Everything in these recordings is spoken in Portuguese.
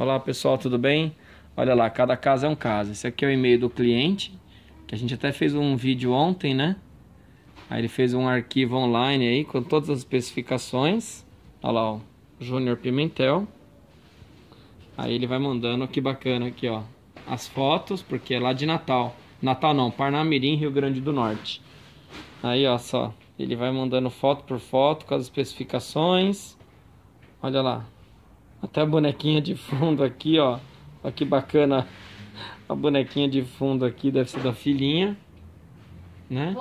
Olá pessoal, tudo bem? Olha lá, cada caso é um caso. Esse aqui é o e-mail do cliente, que a gente até fez um vídeo ontem, né? Aí ele fez um arquivo online aí com todas as especificações. Olha lá, o Júnior Pimentel. Aí ele vai mandando, que bacana aqui, ó. As fotos, porque é lá de Natal. Natal não, Parnamirim, Rio Grande do Norte. Aí, ó só, ele vai mandando foto por foto com as especificações. Olha lá, até a bonequinha de fundo aqui, ó. Olha que bacana a bonequinha de fundo aqui, deve ser da filhinha, né?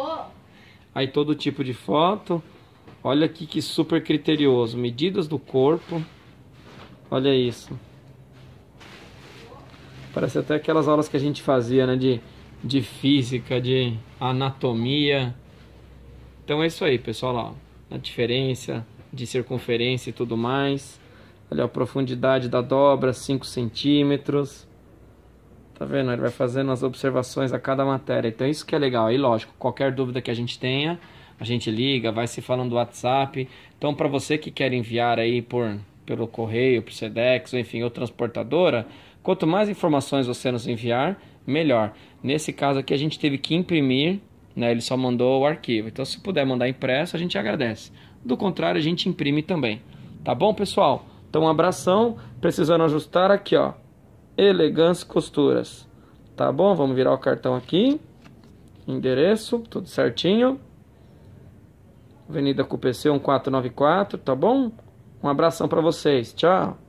Aí todo tipo de foto. Olha aqui que super criterioso. Medidas do corpo. Olha isso. Parece até aquelas aulas que a gente fazia, né? De, de física, de anatomia. Então é isso aí, pessoal. Ó, a diferença de circunferência e tudo mais. Olha a profundidade da dobra, 5 centímetros. Tá vendo? Ele vai fazendo as observações a cada matéria. Então isso que é legal. E lógico, qualquer dúvida que a gente tenha, a gente liga, vai se falando do WhatsApp. Então, para você que quer enviar aí por pelo correio, por Sedex, ou enfim, ou transportadora, quanto mais informações você nos enviar, melhor. Nesse caso aqui a gente teve que imprimir, né? Ele só mandou o arquivo. Então, se puder mandar impresso, a gente agradece. Do contrário, a gente imprime também. Tá bom, pessoal? Então, um abração, precisando ajustar aqui, ó. Elegância Costuras. Tá bom? Vamos virar o cartão aqui. Endereço, tudo certinho. Avenida CUPC 1494, tá bom? Um abração para vocês. Tchau.